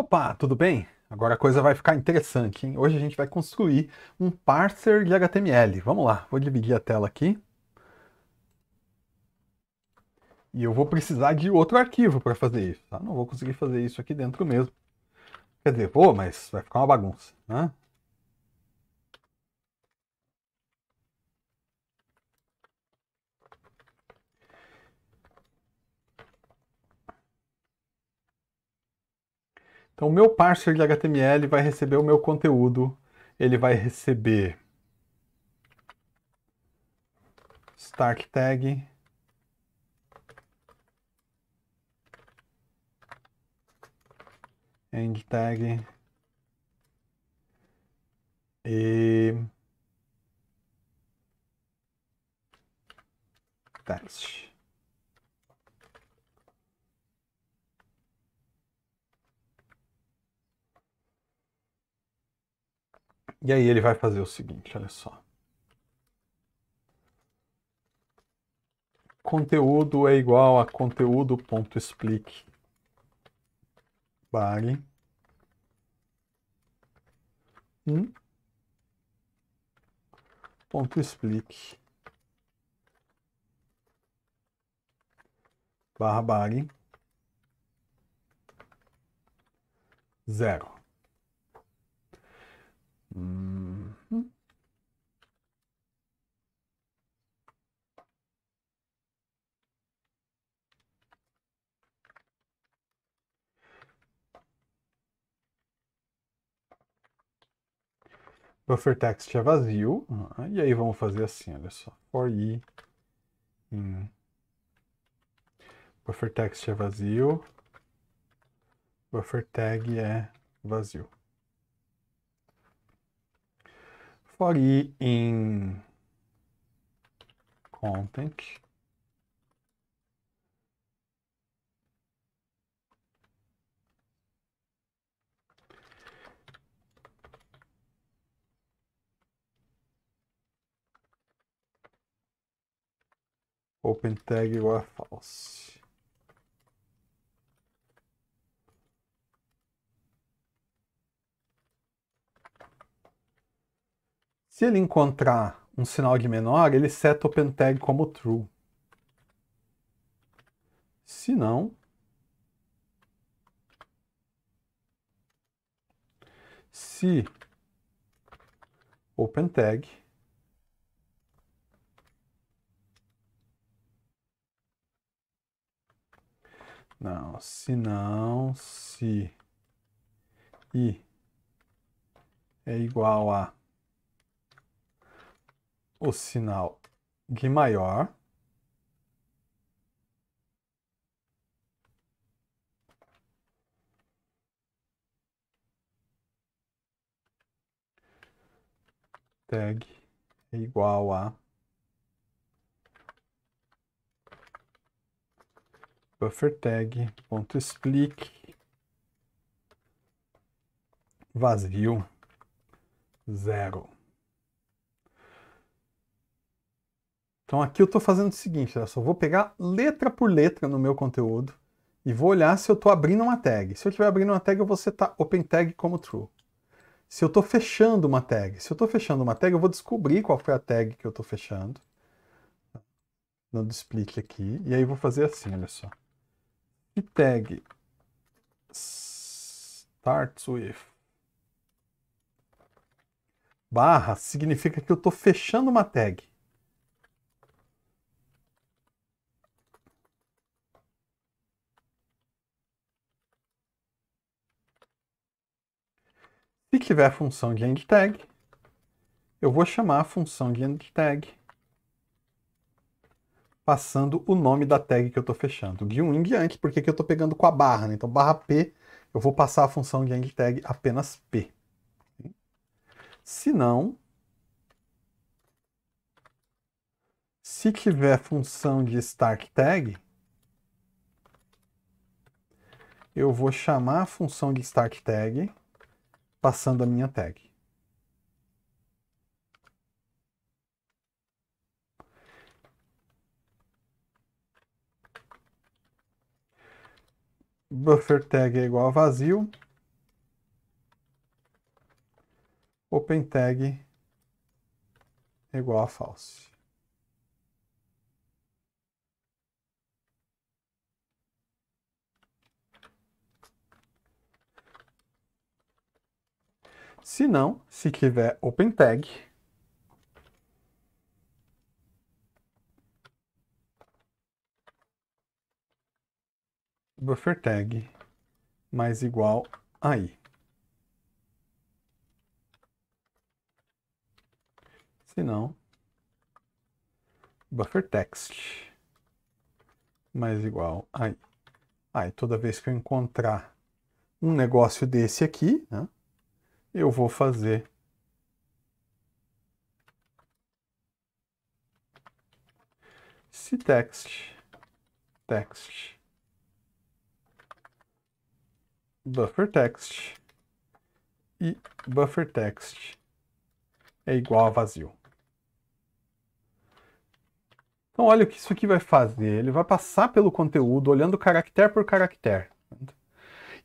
Opa, tudo bem? Agora a coisa vai ficar interessante, hein? Hoje a gente vai construir um parser de HTML. Vamos lá, vou dividir a tela aqui. E eu vou precisar de outro arquivo para fazer isso, tá? Não vou conseguir fazer isso aqui dentro mesmo. Quer dizer, vou, mas vai ficar uma bagunça, né? Então, o meu parser de HTML vai receber o meu conteúdo, ele vai receber start tag, end tag e text. E aí ele vai fazer o seguinte, olha só. Conteúdo é igual a conteúdo.explique bag um ponto explique barra bag zero Buffer text é vazio. Né? E aí vamos fazer assim, olha só. For i in buffer text é vazio. Buffer tag é vazio. for ir em content, open tag igual a false. Se ele encontrar um sinal de menor, ele seta open tag como true. Se não, se open tag Não, se não, se i é igual a o sinal de maior. Tag é igual a buffer tag ponto explique vazio zero. Então aqui eu estou fazendo o seguinte, olha só vou pegar letra por letra no meu conteúdo e vou olhar se eu estou abrindo uma tag. Se eu estiver abrindo uma tag, eu vou setar open tag como true. Se eu estou fechando uma tag, se eu estou fechando uma tag, eu vou descobrir qual foi a tag que eu estou fechando. Dando split aqui, e aí vou fazer assim, olha só. E tag starts with barra significa que eu estou fechando uma tag. Se tiver a função de end tag, eu vou chamar a função de end tag passando o nome da tag que eu estou fechando. De um em diante, porque aqui eu estou pegando com a barra, né? Então, barra P, eu vou passar a função de end tag apenas P. Se não, se tiver função de start tag, eu vou chamar a função de start tag passando a minha tag. buffer tag é igual a vazio, open tag é igual a false. Se não, se tiver open tag buffer tag mais igual aí. Se não, buffer text mais igual aí. Aí, toda vez que eu encontrar um negócio desse aqui, né, eu vou fazer se text text buffer text e buffer text é igual a vazio. Então olha o que isso aqui vai fazer, ele vai passar pelo conteúdo olhando caractere por caractere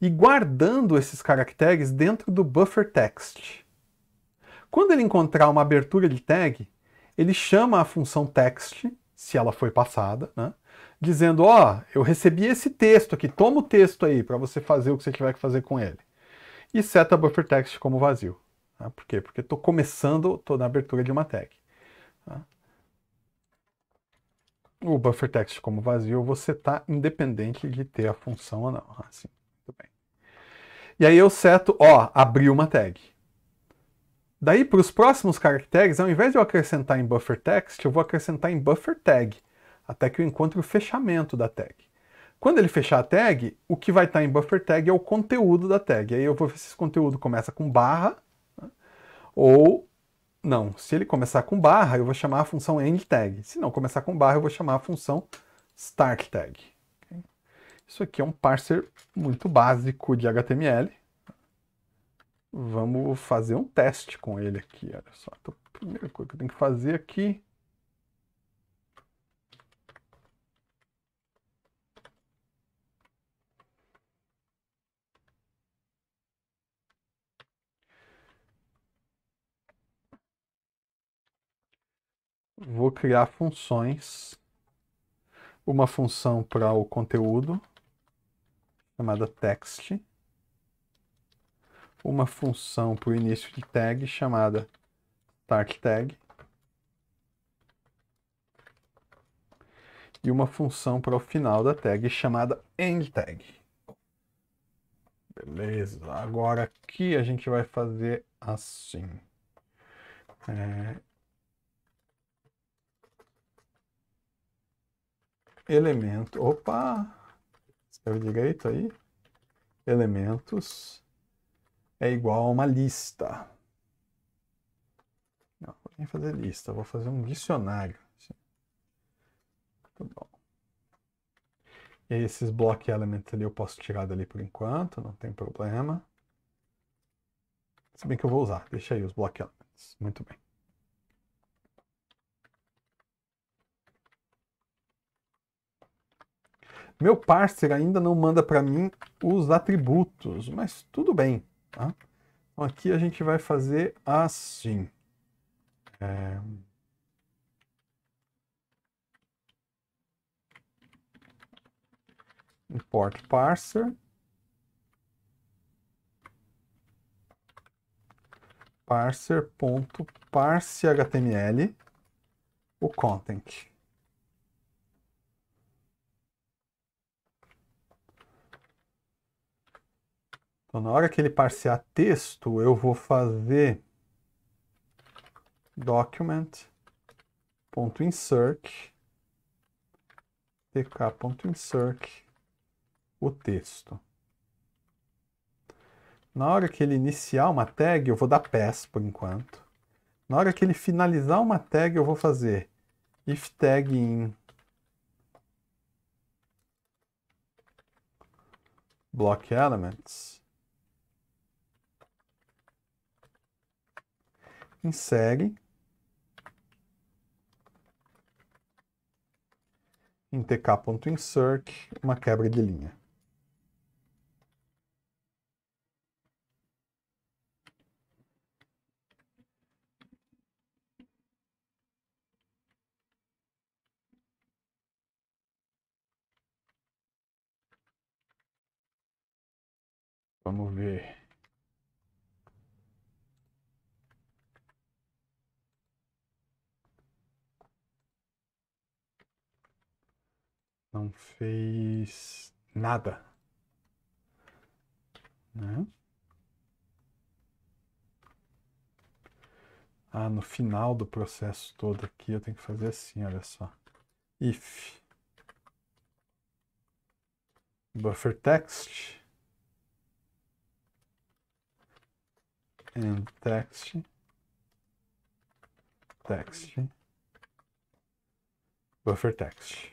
e guardando esses caracteres dentro do buffer text. Quando ele encontrar uma abertura de tag, ele chama a função text, se ela foi passada, né, dizendo, ó, oh, eu recebi esse texto aqui, toma o texto aí para você fazer o que você tiver que fazer com ele. E seta buffer text como vazio. Né, por quê? Porque estou começando, estou na abertura de uma tag. Né. O buffer text como vazio você está independente de ter a função ou não. Assim. E aí eu seto, ó, abri uma tag. Daí, para os próximos caracteres, ao invés de eu acrescentar em buffer text, eu vou acrescentar em buffer tag, até que eu encontre o fechamento da tag. Quando ele fechar a tag, o que vai estar tá em buffer tag é o conteúdo da tag. Aí eu vou ver se esse conteúdo começa com barra, né? ou não. Se ele começar com barra, eu vou chamar a função end tag. Se não começar com barra, eu vou chamar a função start tag. Isso aqui é um parser muito básico de HTML. Vamos fazer um teste com ele aqui, olha só. Então, a primeira coisa que eu tenho que fazer aqui... Vou criar funções. Uma função para o conteúdo chamada text, uma função para o início de tag chamada start tag e uma função para o final da tag chamada end tag. Beleza, agora aqui a gente vai fazer assim. É... Elemento, opa, escreve direito aí, elementos é igual a uma lista. Não, vou nem fazer lista, vou fazer um dicionário. Muito assim. tá bom. esses block elements ali eu posso tirar dali por enquanto, não tem problema. Se bem que eu vou usar, deixa aí os block elements. Muito bem. Meu parser ainda não manda para mim os atributos, mas tudo bem. Tá? Então aqui a gente vai fazer assim. É... import parser parser.parsehtml o content. Então, na hora que ele parsear texto, eu vou fazer document.insert tk.insert o texto. Na hora que ele iniciar uma tag, eu vou dar pass por enquanto. Na hora que ele finalizar uma tag, eu vou fazer if tag in block elements insere em tk.insert uma quebra de linha. Vamos ver. não fez nada. Né? Ah, no final do processo todo aqui eu tenho que fazer assim, olha só. If buffer text and text text buffer text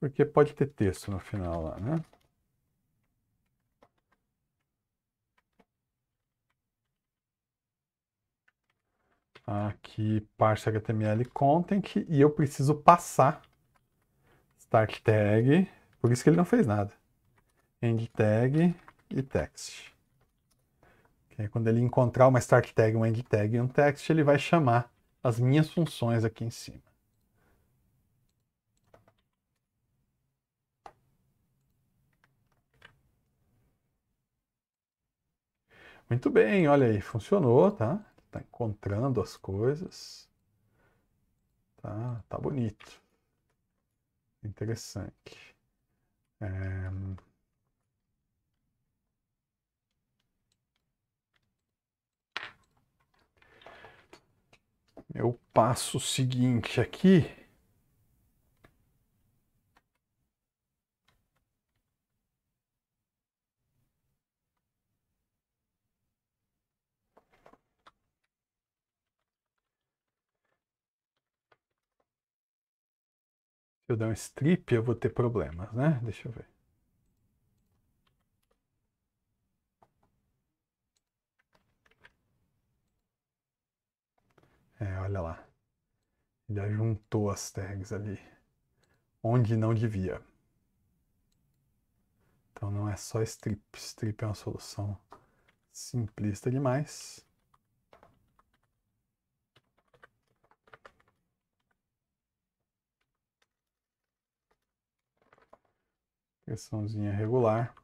porque pode ter texto no final lá, né? Aqui, parse HTML content, e eu preciso passar start tag, por isso que ele não fez nada. End tag e text. quando ele encontrar uma start tag, um end tag e um text, ele vai chamar as minhas funções aqui em cima. Muito bem, olha aí, funcionou, tá? Tá encontrando as coisas. Tá, tá bonito. Interessante. É... Eu passo o seguinte aqui. Se eu der um strip, eu vou ter problemas, né? Deixa eu ver. É, olha lá. Ele juntou as tags ali. Onde não devia. Então não é só strip. Strip é uma solução simplista demais. questãozinha regular.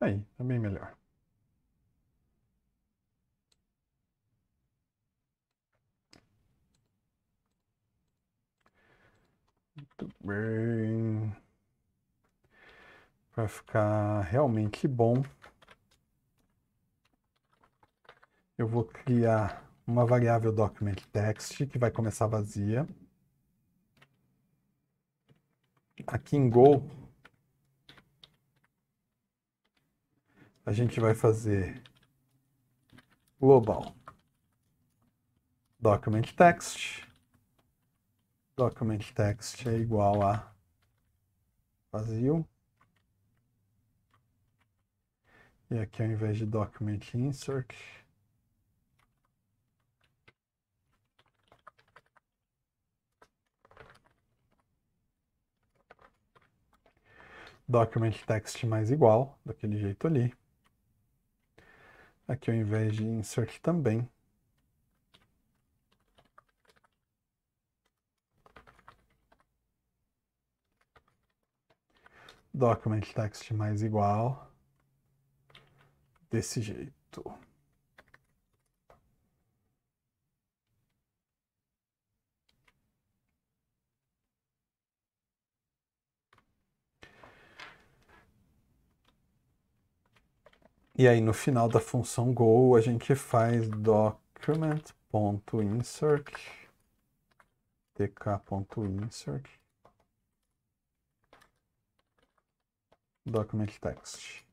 Tá aí, tá bem melhor. Muito bem. Vai ficar realmente bom. Eu vou criar uma variável document text que vai começar vazia. Aqui em Go, a gente vai fazer global document text. Document text é igual a vazio. E aqui ao invés de document insert, document text mais igual, daquele jeito ali. Aqui ao invés de insert também, document text mais igual, desse jeito. E aí no final da função go a gente faz document.insert tk.insert document text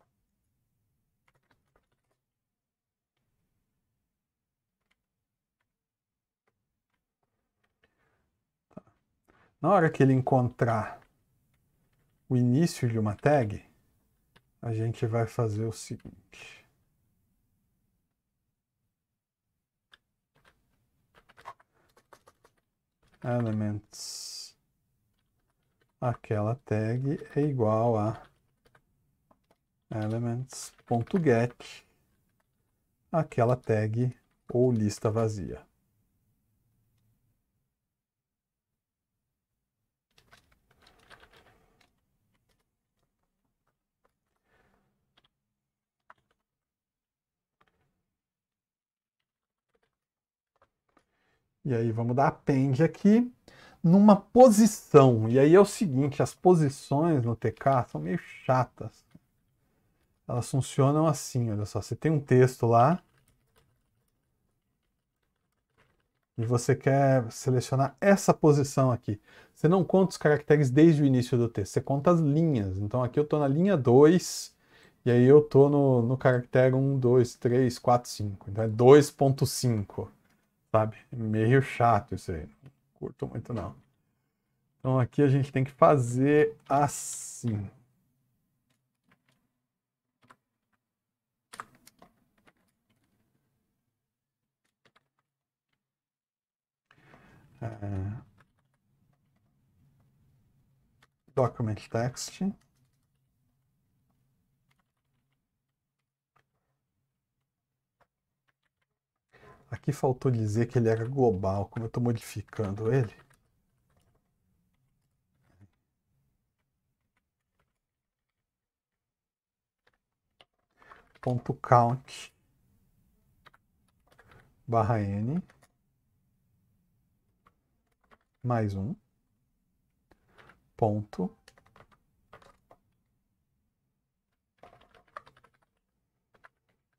Na hora que ele encontrar o início de uma tag, a gente vai fazer o seguinte. Elements. Aquela tag é igual a elements.get, aquela tag ou lista vazia. E aí vamos dar append aqui numa posição. E aí é o seguinte, as posições no TK são meio chatas. Elas funcionam assim, olha só, você tem um texto lá e você quer selecionar essa posição aqui. Você não conta os caracteres desde o início do texto, você conta as linhas. Então aqui eu estou na linha 2 e aí eu estou no, no caractere 1, 2, 3, 4, 5. Então é 2.5 sabe? É meio chato isso aí. Não curto muito, não. Então aqui a gente tem que fazer assim. Uh, document text. Aqui faltou dizer que ele era global, como eu estou modificando ele. Ponto count barra n mais um ponto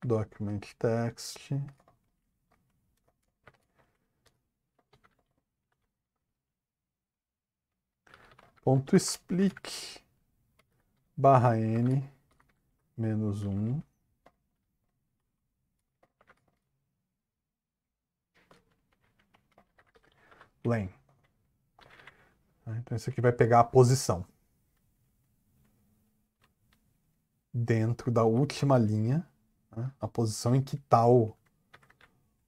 document text ponto explique barra n menos um len. Tá? Então isso aqui vai pegar a posição dentro da última linha, né? a posição em que está o,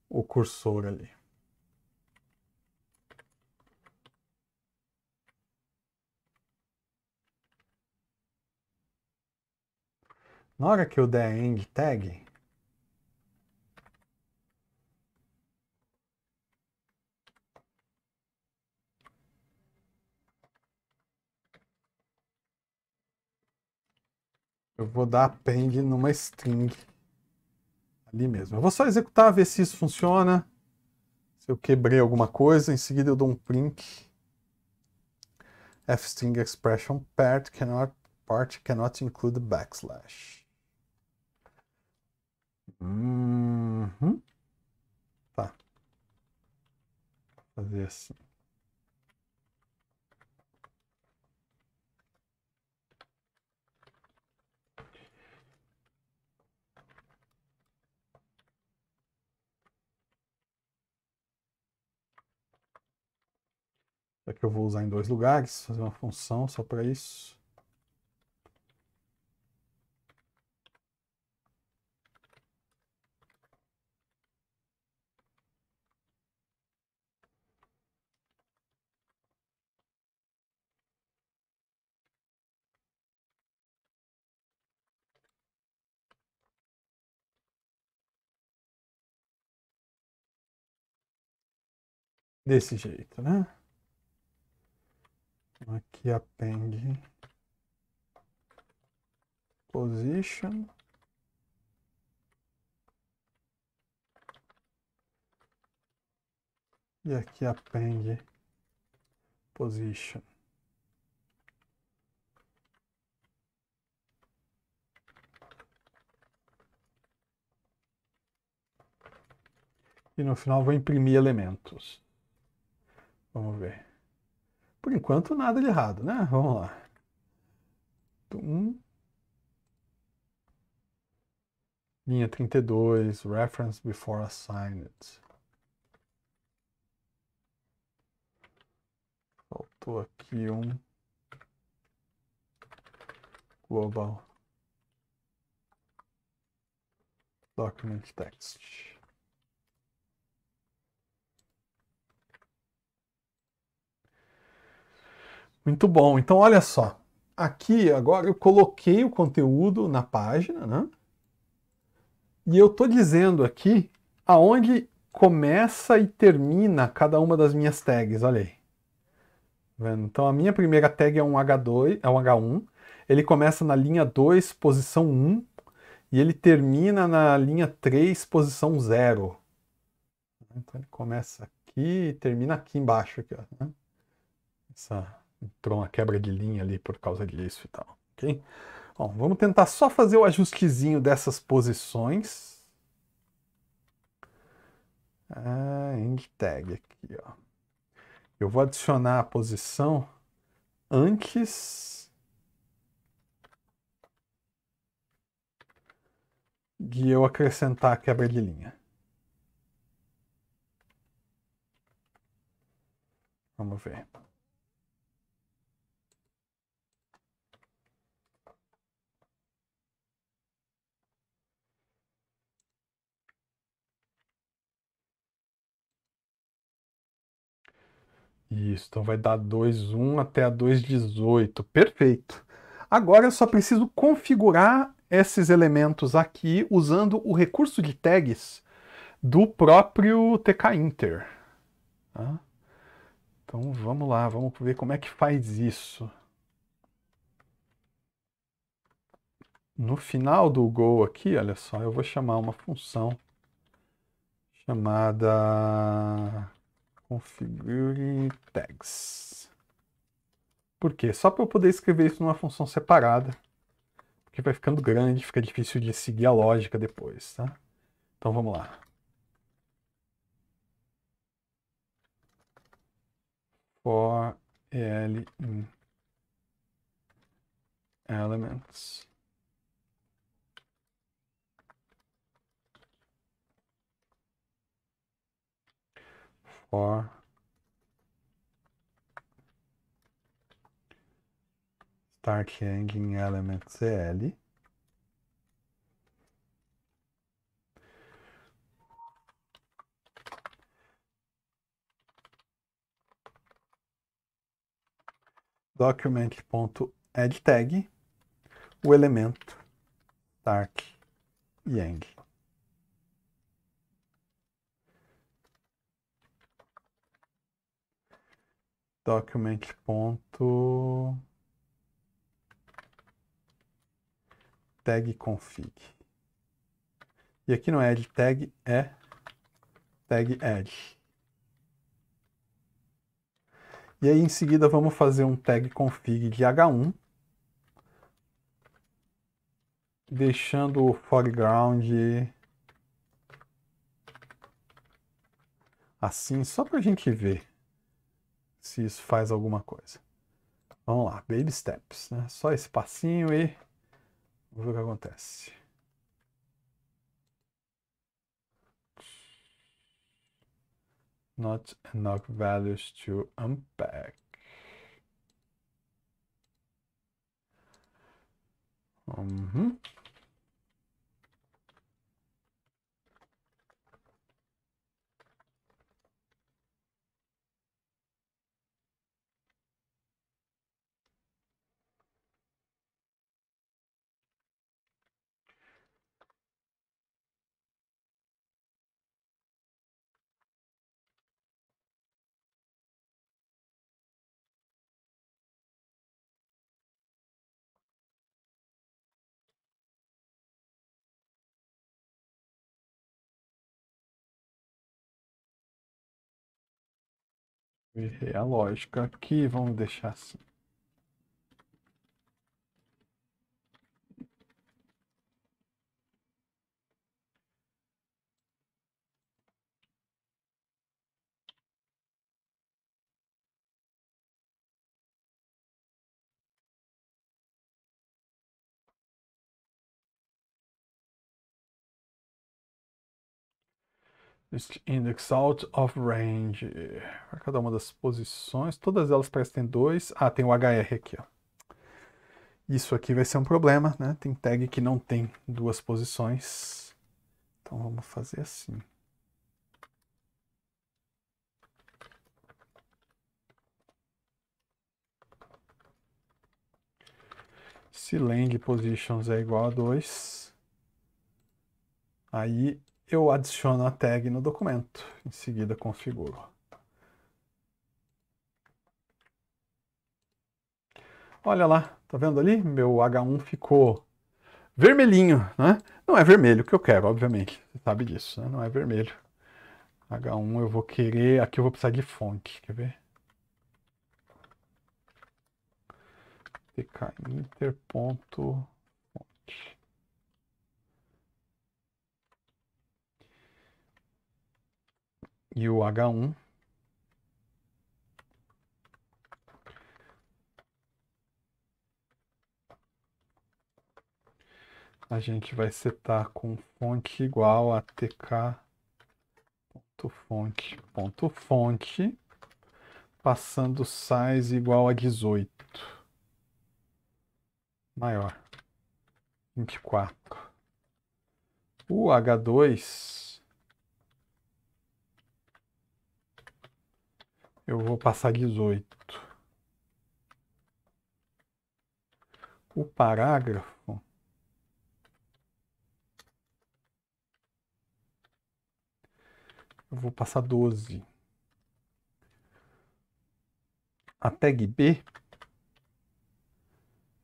o cursor ali. Na hora que eu der end tag, eu vou dar append numa string ali mesmo. Eu vou só executar, ver se isso funciona, se eu quebrei alguma coisa. Em seguida eu dou um print fstring expression part cannot, part cannot include backslash. Uhum. Tá. Vou fazer assim. Aqui eu vou usar em dois lugares, fazer uma função só para isso. desse jeito, né? Aqui append position e aqui append position. E no final vou imprimir elementos. Vamos ver. Por enquanto, nada de errado, né? Vamos lá. Tum. Linha 32, reference before assigned. Faltou aqui um global document text. Muito bom. Então, olha só. Aqui, agora, eu coloquei o conteúdo na página, né? E eu estou dizendo aqui aonde começa e termina cada uma das minhas tags, olha aí. Então a minha primeira tag é um H2, é um H1. Ele começa na linha 2, posição 1, e ele termina na linha 3, posição 0. Então ele começa aqui e termina aqui embaixo aqui, ó. Né? Essa entrou uma quebra de linha ali por causa disso e tal, ok? Bom, vamos tentar só fazer o ajustezinho dessas posições. Ah, end tag aqui, ó. Eu vou adicionar a posição antes de eu acrescentar a quebra de linha. Vamos ver. Isso, então vai dar 2,1 até a 2,18. Perfeito. Agora eu só preciso configurar esses elementos aqui usando o recurso de tags do próprio tkinter. Tá? Então vamos lá, vamos ver como é que faz isso. No final do Go aqui, olha só, eu vou chamar uma função chamada Configure tags. Por quê? Só para eu poder escrever isso numa função separada. Porque vai ficando grande, fica difícil de seguir a lógica depois, tá? Então vamos lá. For L in elements. for start hanging element CL. document.addTag, o elemento start yang. document ponto tag config. E aqui não é add tag, é tag add. E aí em seguida vamos fazer um tag config de h1, deixando o foreground assim, só para a gente ver se isso faz alguma coisa. Vamos lá, baby steps, né? Só esse passinho e vamos ver o que acontece. Not enough values to unpack. Uhum. Errei a lógica aqui, vamos deixar assim. Index out of range. Para cada uma das posições, todas elas parecem ter dois. Ah, tem o HR aqui. Ó. Isso aqui vai ser um problema, né? Tem tag que não tem duas posições. Então vamos fazer assim. Se lang positions é igual a 2, aí eu adiciono a tag no documento, em seguida configuro. Olha lá, tá vendo ali? Meu H1 ficou vermelhinho, né? Não é vermelho que eu quero, obviamente, você sabe disso, né? não é vermelho. H1 eu vou querer, aqui eu vou precisar de fonte, quer ver? fonte. e o H1. A gente vai setar com fonte igual a tk.fonte.fonte, ponto fonte, passando size igual a 18, maior, 24. O H2 Eu vou passar 18. O parágrafo Eu vou passar 12. A tag B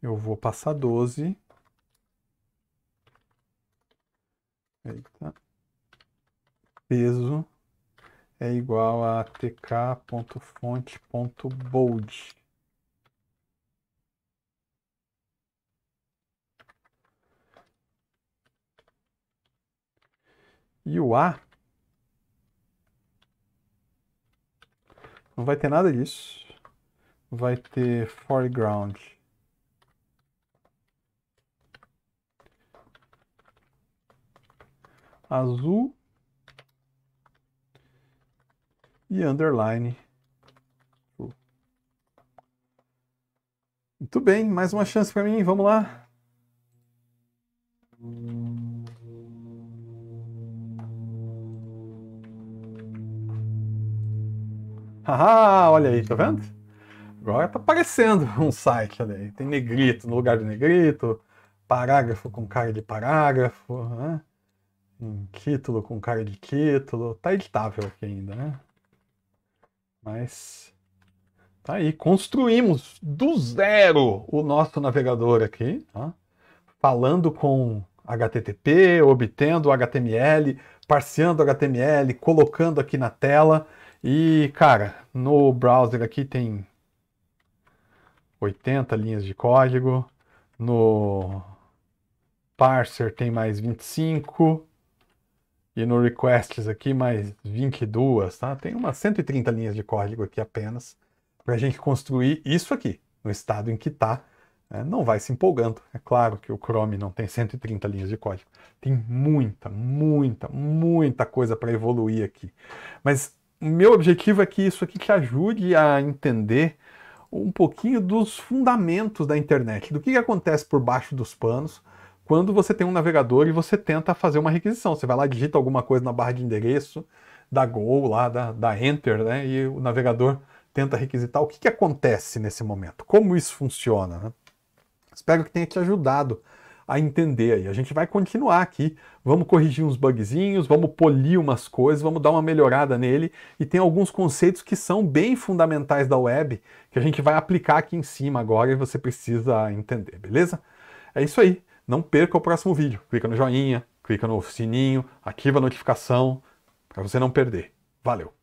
eu vou passar 12. Eita. Peso é igual a bold E o A não vai ter nada disso. Vai ter foreground. Azul e underline. Muito bem, mais uma chance para mim, vamos lá. Haha, olha aí, tá vendo? Agora tá aparecendo um site, ali Tem negrito no lugar de negrito, parágrafo com cara de parágrafo, né? Um título com cara de título. Tá editável aqui ainda, né? Mas tá aí, construímos do zero o nosso navegador aqui, tá? falando com HTTP, obtendo HTML, parseando HTML, colocando aqui na tela. E, cara, no browser aqui tem 80 linhas de código, no parser tem mais 25, e no requests aqui mais 22, tá? Tem umas 130 linhas de código aqui apenas para a gente construir isso aqui, no estado em que está. Né? Não vai se empolgando. É claro que o Chrome não tem 130 linhas de código. Tem muita, muita, muita coisa para evoluir aqui. Mas meu objetivo é que isso aqui te ajude a entender um pouquinho dos fundamentos da internet, do que, que acontece por baixo dos panos, quando você tem um navegador e você tenta fazer uma requisição. Você vai lá, digita alguma coisa na barra de endereço, dá Go lá, dá, Enter, né? E o navegador tenta requisitar. O que, que acontece nesse momento? Como isso funciona? Né? Espero que tenha te ajudado a entender aí. A gente vai continuar aqui, vamos corrigir uns bugzinhos, vamos polir umas coisas, vamos dar uma melhorada nele e tem alguns conceitos que são bem fundamentais da web que a gente vai aplicar aqui em cima agora e você precisa entender, beleza? É isso aí não perca o próximo vídeo. Clica no joinha, clica no sininho, ativa a notificação para você não perder. Valeu!